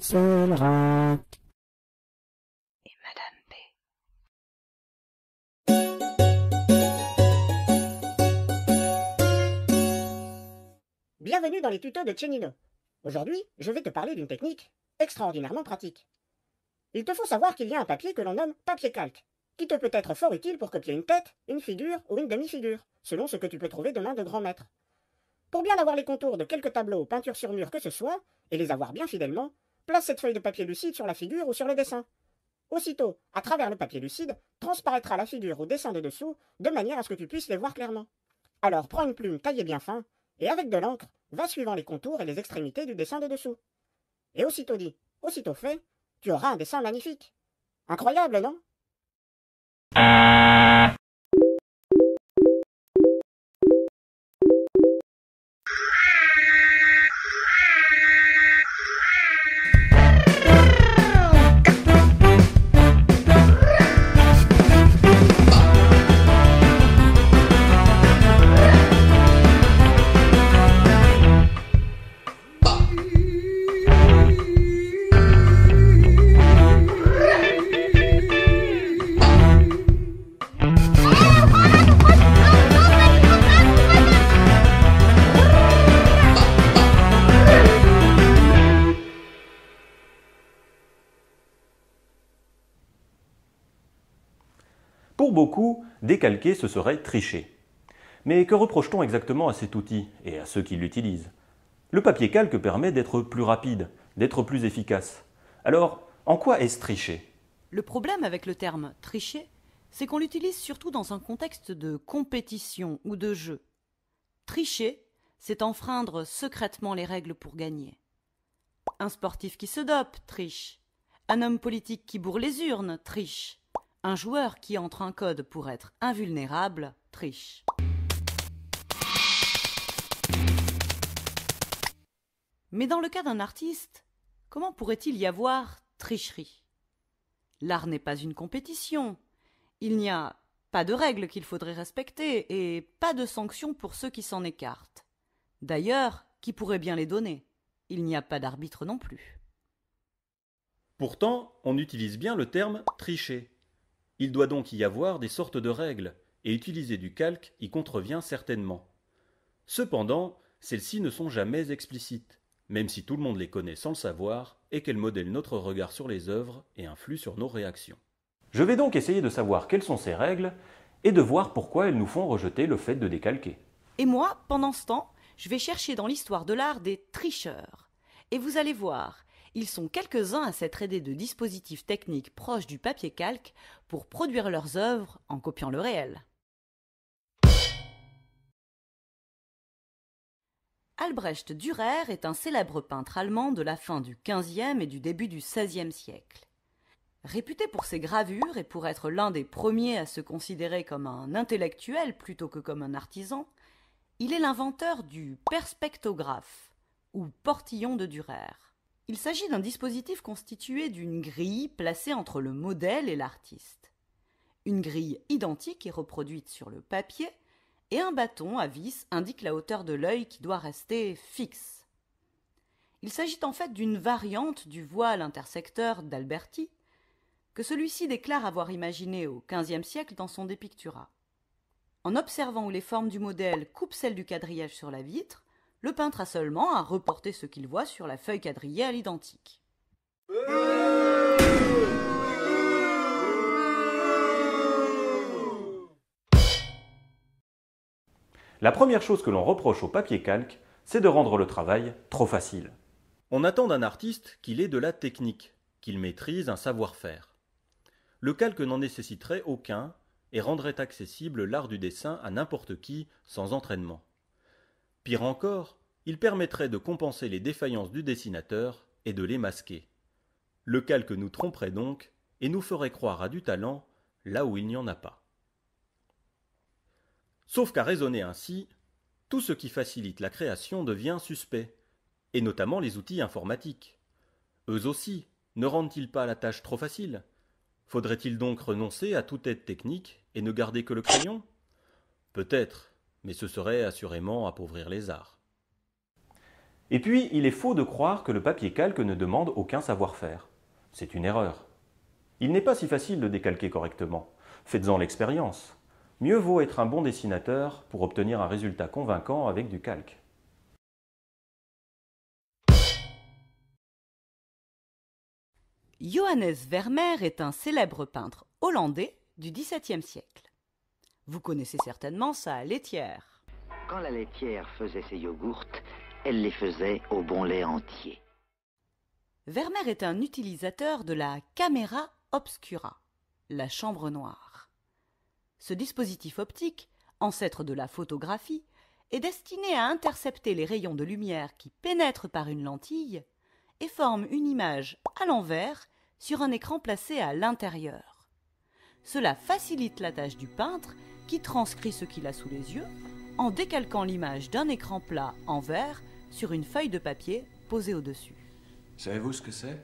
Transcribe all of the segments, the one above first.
Et Madame B. Bienvenue dans les tutos de Chenino. Aujourd'hui, je vais te parler d'une technique extraordinairement pratique. Il te faut savoir qu'il y a un papier que l'on nomme papier calque, qui te peut être fort utile pour copier une tête, une figure ou une demi-figure, selon ce que tu peux trouver de main de grand maître. Pour bien avoir les contours de quelques tableaux ou peintures sur mur que ce soit, et les avoir bien fidèlement, place cette feuille de papier lucide sur la figure ou sur le dessin. Aussitôt, à travers le papier lucide, transparaîtra la figure ou dessin de dessous, de manière à ce que tu puisses les voir clairement. Alors prends une plume taillée bien fin, et avec de l'encre, va suivant les contours et les extrémités du dessin de dessous. Et aussitôt dit, aussitôt fait, tu auras un dessin magnifique. Incroyable, non beaucoup, décalquer ce serait tricher. Mais que reproche-t-on exactement à cet outil et à ceux qui l'utilisent Le papier calque permet d'être plus rapide, d'être plus efficace. Alors, en quoi est-ce tricher Le problème avec le terme tricher, c'est qu'on l'utilise surtout dans un contexte de compétition ou de jeu. Tricher, c'est enfreindre secrètement les règles pour gagner. Un sportif qui se dope triche. Un homme politique qui bourre les urnes triche. Un joueur qui entre un code pour être invulnérable triche. Mais dans le cas d'un artiste, comment pourrait-il y avoir tricherie L'art n'est pas une compétition. Il n'y a pas de règles qu'il faudrait respecter et pas de sanctions pour ceux qui s'en écartent. D'ailleurs, qui pourrait bien les donner Il n'y a pas d'arbitre non plus. Pourtant, on utilise bien le terme tricher. Il doit donc y avoir des sortes de règles, et utiliser du calque y contrevient certainement. Cependant, celles-ci ne sont jamais explicites, même si tout le monde les connaît sans le savoir, et qu'elles modèlent notre regard sur les œuvres et influent sur nos réactions. Je vais donc essayer de savoir quelles sont ces règles, et de voir pourquoi elles nous font rejeter le fait de décalquer. Et moi, pendant ce temps, je vais chercher dans l'histoire de l'art des tricheurs. Et vous allez voir, ils sont quelques-uns à s'être aidés de dispositifs techniques proches du papier calque pour produire leurs œuvres en copiant le réel. Albrecht Dürer est un célèbre peintre allemand de la fin du XVe et du début du XVIe siècle. Réputé pour ses gravures et pour être l'un des premiers à se considérer comme un intellectuel plutôt que comme un artisan, il est l'inventeur du perspectographe, ou portillon de Dürer. Il s'agit d'un dispositif constitué d'une grille placée entre le modèle et l'artiste. Une grille identique est reproduite sur le papier et un bâton à vis indique la hauteur de l'œil qui doit rester fixe. Il s'agit en fait d'une variante du voile intersecteur d'Alberti que celui-ci déclare avoir imaginé au XVe siècle dans son Depictura. En observant où les formes du modèle coupent celles du quadrillage sur la vitre, le peintre a seulement à reporter ce qu'il voit sur la feuille quadrillée à l'identique. La première chose que l'on reproche au papier calque, c'est de rendre le travail trop facile. On attend d'un artiste qu'il ait de la technique, qu'il maîtrise un savoir-faire. Le calque n'en nécessiterait aucun et rendrait accessible l'art du dessin à n'importe qui sans entraînement. Pire encore, il permettrait de compenser les défaillances du dessinateur et de les masquer. Le calque nous tromperait donc et nous ferait croire à du talent là où il n'y en a pas. Sauf qu'à raisonner ainsi, tout ce qui facilite la création devient suspect, et notamment les outils informatiques. Eux aussi, ne rendent-ils pas la tâche trop facile Faudrait-il donc renoncer à toute aide technique et ne garder que le crayon Peut-être, mais ce serait assurément appauvrir les arts. Et puis, il est faux de croire que le papier calque ne demande aucun savoir-faire. C'est une erreur. Il n'est pas si facile de décalquer correctement. Faites-en l'expérience. Mieux vaut être un bon dessinateur pour obtenir un résultat convaincant avec du calque. Johannes Vermeer est un célèbre peintre hollandais du XVIIe siècle. Vous connaissez certainement sa laitière. Quand la laitière faisait ses yogourts, elle les faisait au bon lait entier. Vermeer est un utilisateur de la camera obscura, la chambre noire. Ce dispositif optique, ancêtre de la photographie, est destiné à intercepter les rayons de lumière qui pénètrent par une lentille et forme une image à l'envers sur un écran placé à l'intérieur. Cela facilite la tâche du peintre qui transcrit ce qu'il a sous les yeux en décalquant l'image d'un écran plat en verre sur une feuille de papier posée au-dessus. Savez-vous ce que c'est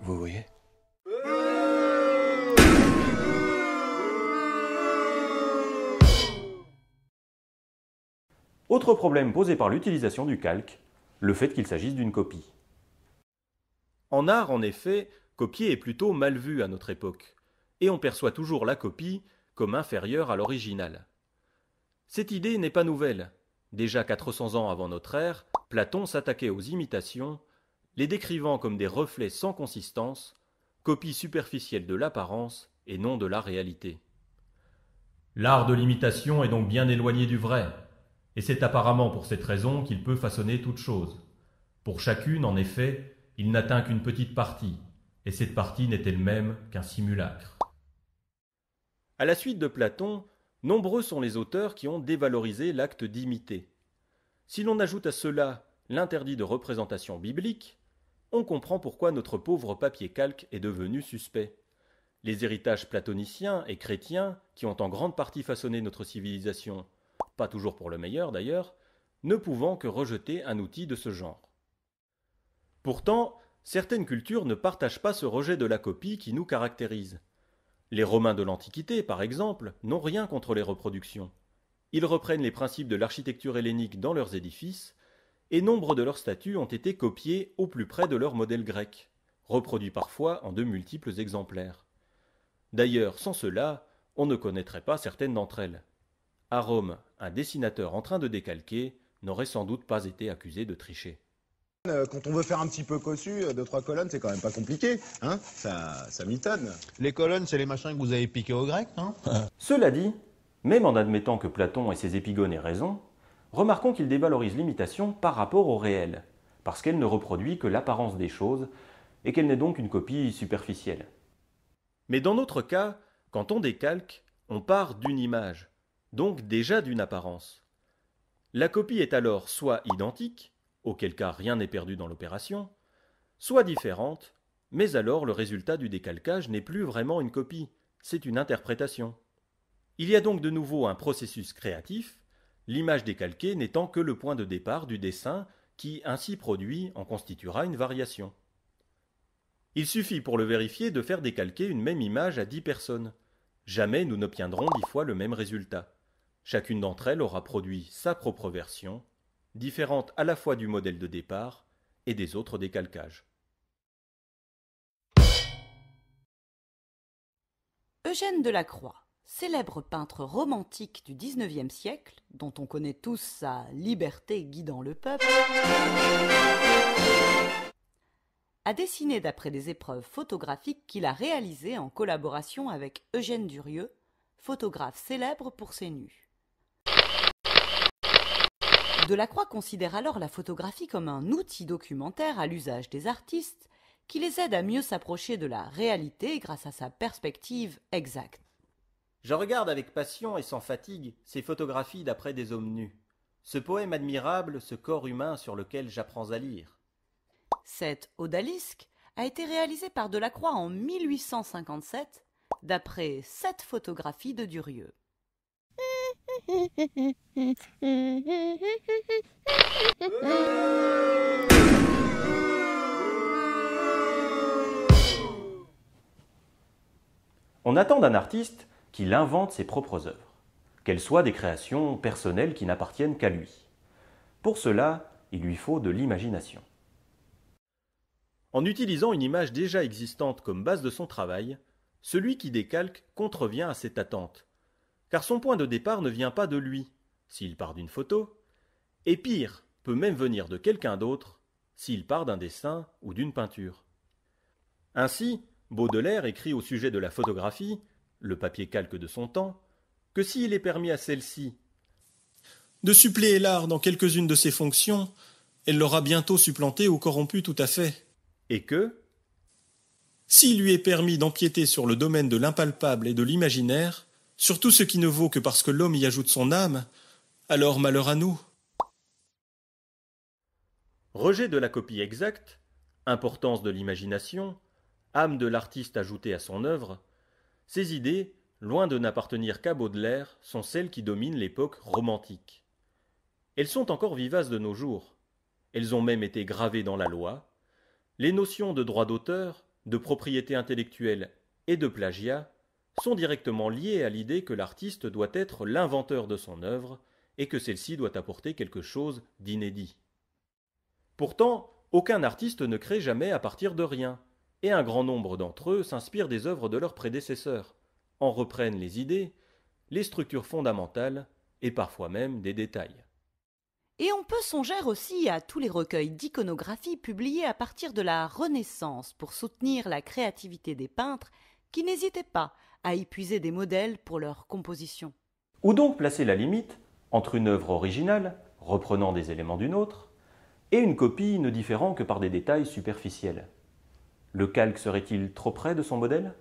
Vous voyez Autre problème posé par l'utilisation du calque, le fait qu'il s'agisse d'une copie. En art, en effet, copier est plutôt mal vu à notre époque, et on perçoit toujours la copie comme inférieure à l'original. Cette idée n'est pas nouvelle. Déjà 400 ans avant notre ère, Platon s'attaquait aux imitations, les décrivant comme des reflets sans consistance, copies superficielle de l'apparence et non de la réalité. L'art de l'imitation est donc bien éloigné du vrai, et c'est apparemment pour cette raison qu'il peut façonner toute chose. Pour chacune, en effet, il n'atteint qu'une petite partie, et cette partie n'était même qu'un simulacre. À la suite de Platon, nombreux sont les auteurs qui ont dévalorisé l'acte d'imiter. Si l'on ajoute à cela l'interdit de représentation biblique, on comprend pourquoi notre pauvre papier calque est devenu suspect. Les héritages platoniciens et chrétiens, qui ont en grande partie façonné notre civilisation, pas toujours pour le meilleur d'ailleurs, ne pouvant que rejeter un outil de ce genre. Pourtant, certaines cultures ne partagent pas ce rejet de la copie qui nous caractérise. Les Romains de l'Antiquité, par exemple, n'ont rien contre les reproductions. Ils reprennent les principes de l'architecture hellénique dans leurs édifices, et nombre de leurs statues ont été copiées au plus près de leur modèle grec, reproduits parfois en de multiples exemplaires. D'ailleurs, sans cela, on ne connaîtrait pas certaines d'entre elles. À Rome, un dessinateur en train de décalquer n'aurait sans doute pas été accusé de tricher. Euh, quand on veut faire un petit peu cossu, euh, deux, trois colonnes, c'est quand même pas compliqué. Hein ça, ça Les colonnes, c'est les machins que vous avez piqués aux Grecs, non Cela dit, même en admettant que Platon et ses épigones aient raison, remarquons qu'il dévalorise l'imitation par rapport au réel, parce qu'elle ne reproduit que l'apparence des choses, et qu'elle n'est donc qu'une copie superficielle. Mais dans notre cas, quand on décalque, on part d'une image, donc déjà d'une apparence. La copie est alors soit identique, auquel cas rien n'est perdu dans l'opération, soit différente, mais alors le résultat du décalcage n'est plus vraiment une copie, c'est une interprétation. Il y a donc de nouveau un processus créatif, l'image décalquée n'étant que le point de départ du dessin qui, ainsi produit, en constituera une variation. Il suffit pour le vérifier de faire décalquer une même image à dix personnes. Jamais nous n'obtiendrons dix fois le même résultat. Chacune d'entre elles aura produit sa propre version Différentes à la fois du modèle de départ et des autres décalcages. Eugène Delacroix, célèbre peintre romantique du XIXe siècle, dont on connaît tous sa liberté guidant le peuple, a dessiné d'après des épreuves photographiques qu'il a réalisées en collaboration avec Eugène Durieux, photographe célèbre pour ses nus. Delacroix considère alors la photographie comme un outil documentaire à l'usage des artistes qui les aide à mieux s'approcher de la réalité grâce à sa perspective exacte. Je regarde avec passion et sans fatigue ces photographies d'après des hommes nus, ce poème admirable, ce corps humain sur lequel j'apprends à lire. Cette odalisque a été réalisée par Delacroix en 1857 d'après sept photographies de Durieux. On attend d'un artiste qu'il invente ses propres œuvres, qu'elles soient des créations personnelles qui n'appartiennent qu'à lui. Pour cela, il lui faut de l'imagination. En utilisant une image déjà existante comme base de son travail, celui qui décalque contrevient à cette attente, car son point de départ ne vient pas de lui, s'il part d'une photo, et pire, peut même venir de quelqu'un d'autre, s'il part d'un dessin ou d'une peinture. Ainsi, Baudelaire écrit au sujet de la photographie, le papier calque de son temps, que s'il est permis à celle-ci de suppléer l'art dans quelques-unes de ses fonctions, elle l'aura bientôt supplanté ou corrompu tout à fait. Et que s'il lui est permis d'empiéter sur le domaine de l'impalpable et de l'imaginaire, surtout ce qui ne vaut que parce que l'homme y ajoute son âme, alors malheur à nous. Rejet de la copie exacte, importance de l'imagination, âme de l'artiste ajoutée à son œuvre, ces idées, loin de n'appartenir qu'à Baudelaire, sont celles qui dominent l'époque romantique. Elles sont encore vivaces de nos jours. Elles ont même été gravées dans la loi. Les notions de droit d'auteur, de propriété intellectuelle et de plagiat sont directement liés à l'idée que l'artiste doit être l'inventeur de son œuvre et que celle-ci doit apporter quelque chose d'inédit. Pourtant, aucun artiste ne crée jamais à partir de rien, et un grand nombre d'entre eux s'inspirent des œuvres de leurs prédécesseurs, en reprennent les idées, les structures fondamentales et parfois même des détails. Et on peut songer aussi à tous les recueils d'iconographie publiés à partir de la Renaissance pour soutenir la créativité des peintres qui n'hésitaient pas à y puiser des modèles pour leur composition. Ou donc placer la limite entre une œuvre originale, reprenant des éléments d'une autre, et une copie ne différant que par des détails superficiels Le calque serait-il trop près de son modèle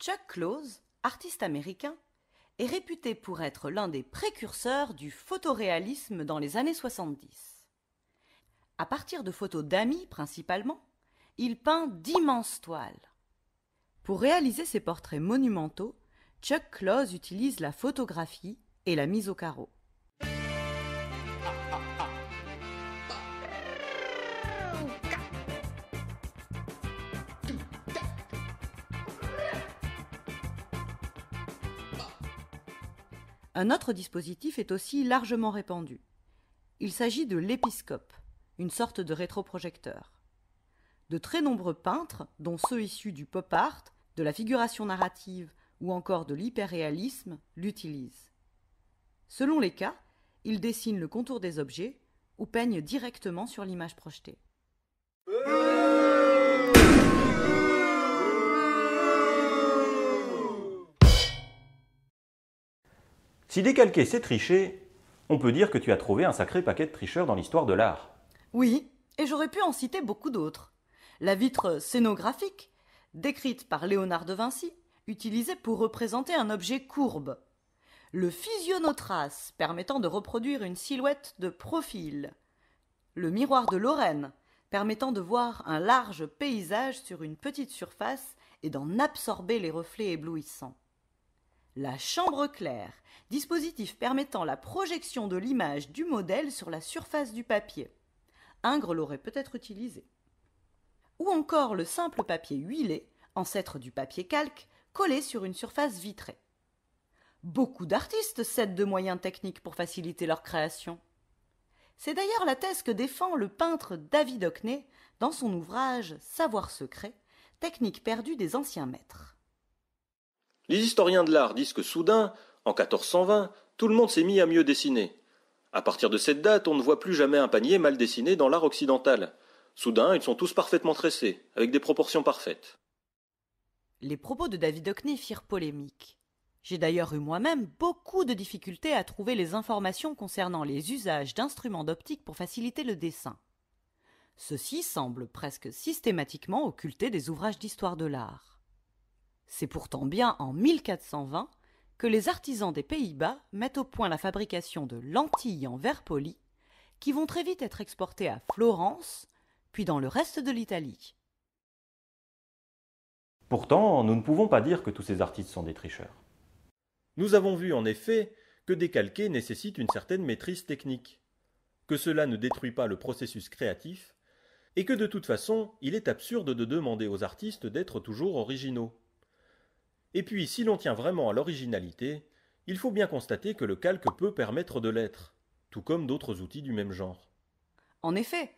Chuck Close, artiste américain, est réputé pour être l'un des précurseurs du photoréalisme dans les années 70. À partir de photos d'amis principalement, il peint d'immenses toiles. Pour réaliser ses portraits monumentaux, Chuck Close utilise la photographie et la mise au carreau. Un autre dispositif est aussi largement répandu. Il s'agit de l'épiscope une sorte de rétroprojecteur. De très nombreux peintres, dont ceux issus du pop art, de la figuration narrative ou encore de l'hyperréalisme, l'utilisent. Selon les cas, ils dessinent le contour des objets ou peignent directement sur l'image projetée. Si décalquer c'est tricher, on peut dire que tu as trouvé un sacré paquet de tricheurs dans l'histoire de l'art. Oui, et j'aurais pu en citer beaucoup d'autres. La vitre scénographique, décrite par Léonard de Vinci, utilisée pour représenter un objet courbe. Le physionotrace, permettant de reproduire une silhouette de profil. Le miroir de Lorraine, permettant de voir un large paysage sur une petite surface et d'en absorber les reflets éblouissants. La chambre claire, dispositif permettant la projection de l'image du modèle sur la surface du papier. Ingres l'aurait peut-être utilisé. Ou encore le simple papier huilé, ancêtre du papier calque, collé sur une surface vitrée. Beaucoup d'artistes cèdent de moyens techniques pour faciliter leur création. C'est d'ailleurs la thèse que défend le peintre David Hockney dans son ouvrage Savoir secret, technique perdue des anciens maîtres. Les historiens de l'art disent que soudain, en 1420, tout le monde s'est mis à mieux dessiner. À partir de cette date, on ne voit plus jamais un panier mal dessiné dans l'art occidental. Soudain, ils sont tous parfaitement tressés, avec des proportions parfaites. Les propos de David Hockney firent polémique. J'ai d'ailleurs eu moi-même beaucoup de difficultés à trouver les informations concernant les usages d'instruments d'optique pour faciliter le dessin. Ceux-ci semblent presque systématiquement occulter des ouvrages d'histoire de l'art. C'est pourtant bien en 1420 que les artisans des Pays-Bas mettent au point la fabrication de lentilles en verre poli qui vont très vite être exportées à Florence, puis dans le reste de l'Italie. Pourtant, nous ne pouvons pas dire que tous ces artistes sont des tricheurs. Nous avons vu en effet que décalquer nécessite une certaine maîtrise technique, que cela ne détruit pas le processus créatif, et que de toute façon, il est absurde de demander aux artistes d'être toujours originaux. Et puis, si l'on tient vraiment à l'originalité, il faut bien constater que le calque peut permettre de l'être, tout comme d'autres outils du même genre. En effet,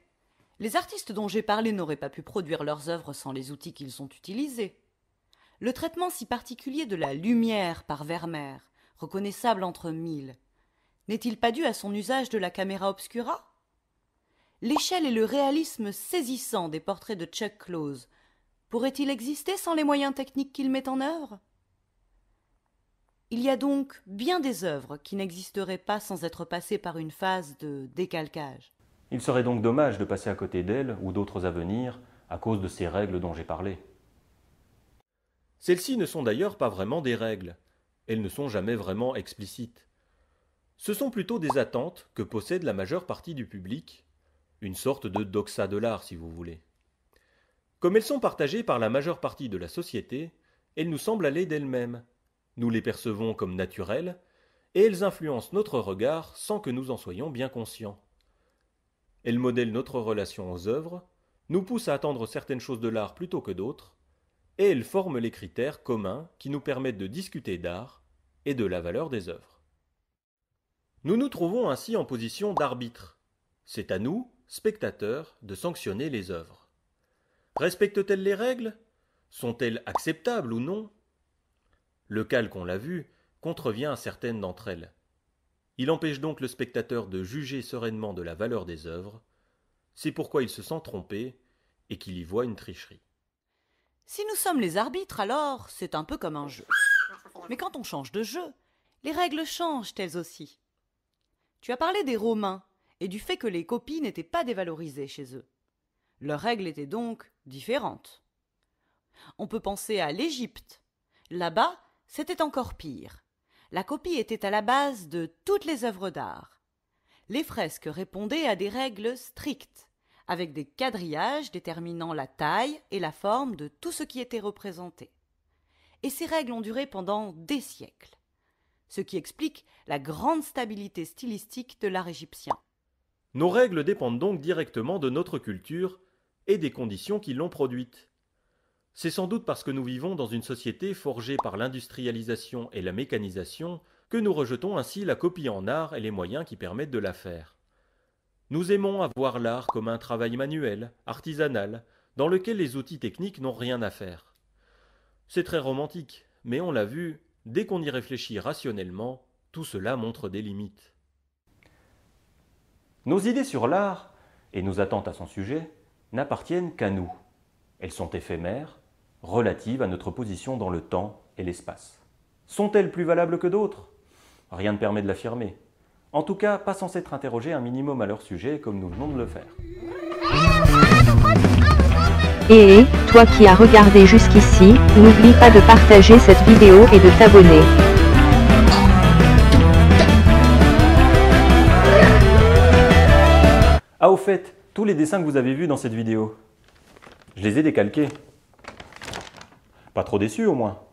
les artistes dont j'ai parlé n'auraient pas pu produire leurs œuvres sans les outils qu'ils ont utilisés. Le traitement si particulier de la lumière par Vermeer, reconnaissable entre mille, n'est-il pas dû à son usage de la caméra obscura L'échelle et le réalisme saisissant des portraits de Chuck Close pourraient-ils exister sans les moyens techniques qu'il met en œuvre il y a donc bien des œuvres qui n'existeraient pas sans être passées par une phase de décalcage. Il serait donc dommage de passer à côté d'elles ou d'autres à venir à cause de ces règles dont j'ai parlé. Celles-ci ne sont d'ailleurs pas vraiment des règles, elles ne sont jamais vraiment explicites. Ce sont plutôt des attentes que possède la majeure partie du public, une sorte de doxa de l'art si vous voulez. Comme elles sont partagées par la majeure partie de la société, elles nous semblent aller d'elles-mêmes, nous les percevons comme naturelles, et elles influencent notre regard sans que nous en soyons bien conscients. Elles modèlent notre relation aux œuvres, nous poussent à attendre certaines choses de l'art plutôt que d'autres, et elles forment les critères communs qui nous permettent de discuter d'art et de la valeur des œuvres. Nous nous trouvons ainsi en position d'arbitre. C'est à nous, spectateurs, de sanctionner les œuvres. Respectent-elles les règles Sont-elles acceptables ou non le calque, on l'a vu, contrevient à certaines d'entre elles. Il empêche donc le spectateur de juger sereinement de la valeur des œuvres, c'est pourquoi il se sent trompé et qu'il y voit une tricherie. Si nous sommes les arbitres, alors c'est un peu comme un jeu. Mais quand on change de jeu, les règles changent elles aussi. Tu as parlé des Romains et du fait que les copies n'étaient pas dévalorisées chez eux. Leurs règles étaient donc différentes. On peut penser à l'Égypte. Là-bas, c'était encore pire. La copie était à la base de toutes les œuvres d'art. Les fresques répondaient à des règles strictes, avec des quadrillages déterminant la taille et la forme de tout ce qui était représenté. Et ces règles ont duré pendant des siècles, ce qui explique la grande stabilité stylistique de l'art égyptien. Nos règles dépendent donc directement de notre culture et des conditions qui l'ont produite. C'est sans doute parce que nous vivons dans une société forgée par l'industrialisation et la mécanisation que nous rejetons ainsi la copie en art et les moyens qui permettent de la faire. Nous aimons avoir l'art comme un travail manuel, artisanal, dans lequel les outils techniques n'ont rien à faire. C'est très romantique, mais on l'a vu, dès qu'on y réfléchit rationnellement, tout cela montre des limites. Nos idées sur l'art, et nos attentes à son sujet, n'appartiennent qu'à nous. Elles sont éphémères, relatives à notre position dans le temps et l'espace. Sont-elles plus valables que d'autres Rien ne permet de l'affirmer. En tout cas, pas sans être interrogé un minimum à leur sujet comme nous venons de le faire. Et toi qui as regardé jusqu'ici, n'oublie pas de partager cette vidéo et de t'abonner. Ah au fait, tous les dessins que vous avez vus dans cette vidéo, je les ai décalqués. Pas trop déçu au moins